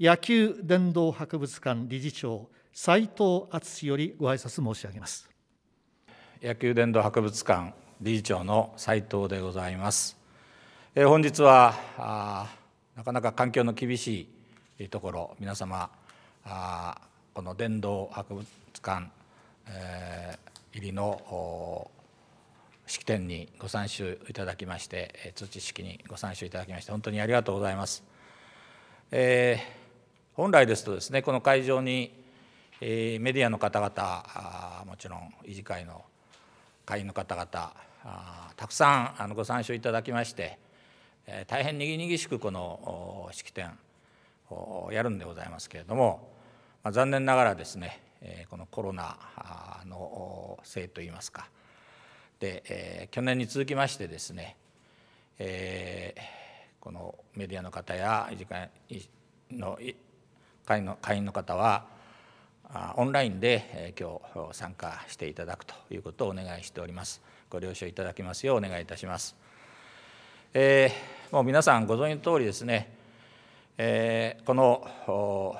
野球殿堂博物館理事長斉藤敦よりご挨拶申し上げます野球殿堂博物館理事長の斉藤でございます、えー、本日はあなかなか環境の厳しいところ皆様あこの殿堂博物館、えー、入りの式典にご参集いただきまして通知式にご参集いただきまして本当にありがとうございます。えー本来ですとですねこの会場に、えメディアの方々もちろん理事会の会員の方々たくさんあのご参照いただきまして、え大変にぎにぎしくこの式典をやるんでございますけれども、ま残念ながらですね、えこのコロナのせいといいますかで、え去年に続きましてですね、えこのメディアの方や理事会の会員の方はオンラインで今日参加していただくということをお願いしております。ご了承いただきますようお願いいたします。えー、もう皆さんご存知の通りですね、えー、この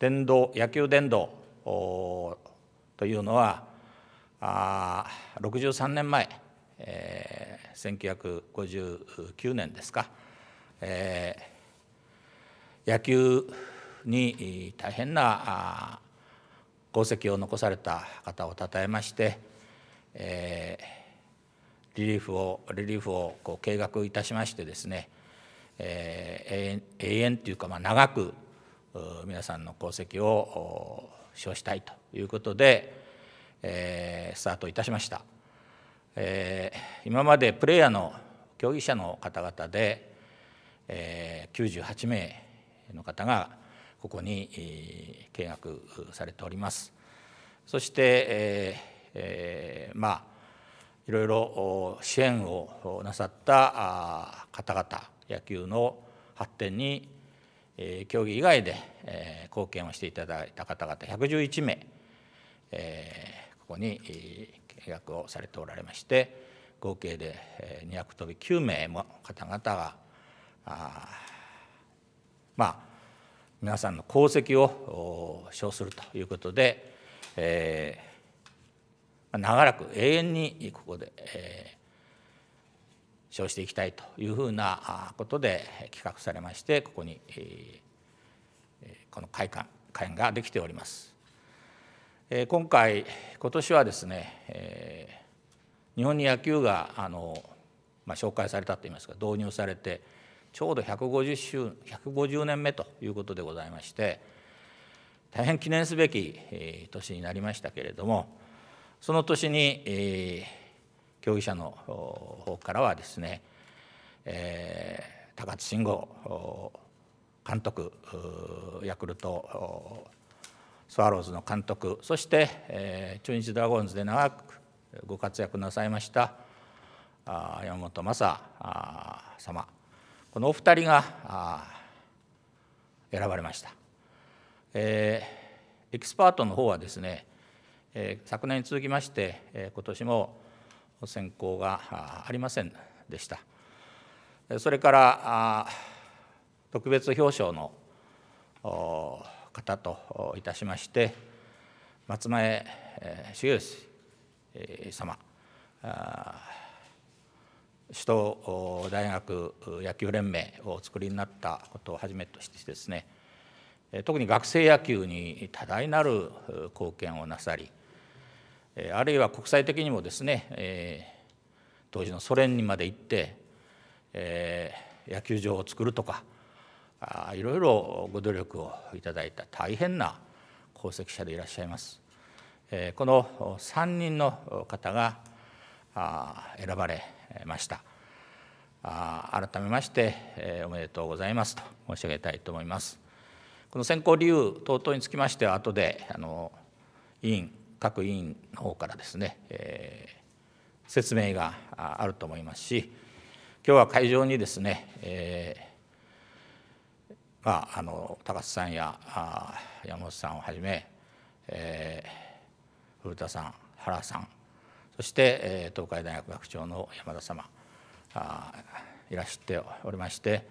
電動野球電動というのはあ63年前、えー、1959年ですか、えー、野球に大変な功績を残された方をたたえまして、えー、リリーフをリリーフをこう計画いたしましてですね、えー、永遠というか、まあ、長く皆さんの功績を称したいということで、えー、スタートいたしました、えー、今までプレイヤーの競技者の方々で、えー、98名の方がここに、契約されております。そして、えーえー、まあいろいろ支援をなさった方々野球の発展に競技以外で貢献をしていただいた方々111名ここに契約をされておられまして合計で200飛び9名も方々がまあ皆さんの功績を称するということで、えー、長らく永遠にここで、えー、称していきたいというふうなことで企画されましてここに、えー、この会館会館ができております。えー、今回今年はですね、えー、日本に野球があの、まあ、紹介されたといいますか導入されてちょうど150周150年目ということでございまして大変記念すべき、え年になりましたけれどもその年に、えー、競技者の方からはですね、えー、高津慎吾監督ヤクルトスワローズの監督そして、えー、中日ドラゴンズで長くご活躍なさいました山本昌様このお二人が選ばれました、えー、エキスパートの方はですね、えー、昨年に続きまして、えー、今年も選考がありませんでしたそれから特別表彰の方といたしまして松前茂吉様首都大学野球連盟をお作りになったことをはじめとしてですね特に学生野球に多大なる貢献をなさりあるいは国際的にもですね当時のソ連にまで行って野球場を作るとかいろいろご努力をいただいた大変な功績者でいらっしゃいます。この3人の方が選ばれました。あ改めまして、えおめでとうございますと申し上げたいと思います。この選考理由等々につきましては後であの委員各委員の方からですね、えー、説明があると思いますし今日は会場にですね、えー、まあ、あの高須さんや山本さんをはじめ、え古田さん原さんそして、え東海大学学長の山田様いらしておりまして、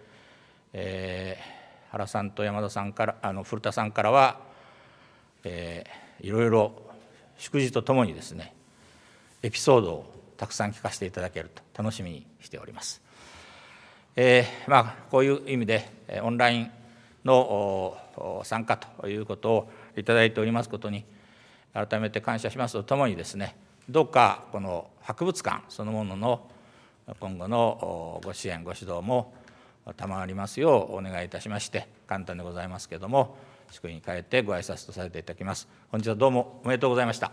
えー、原さんと山田さんからあの古田さんからは、えー、いろいろ祝辞とともにですねエピソードをたくさん聞かせていただけると楽しみにしております。えー、まあ、こういう意味でオンラインの参加ということをいただいておりますことに改めて感謝しますとともにですねどうかこの博物館そのものの今後のご支援ご指導も賜りますようお願いいたしまして簡単でございますけれども祝意に変えてご挨拶とさせていただきます本日はどうもおめでとうございました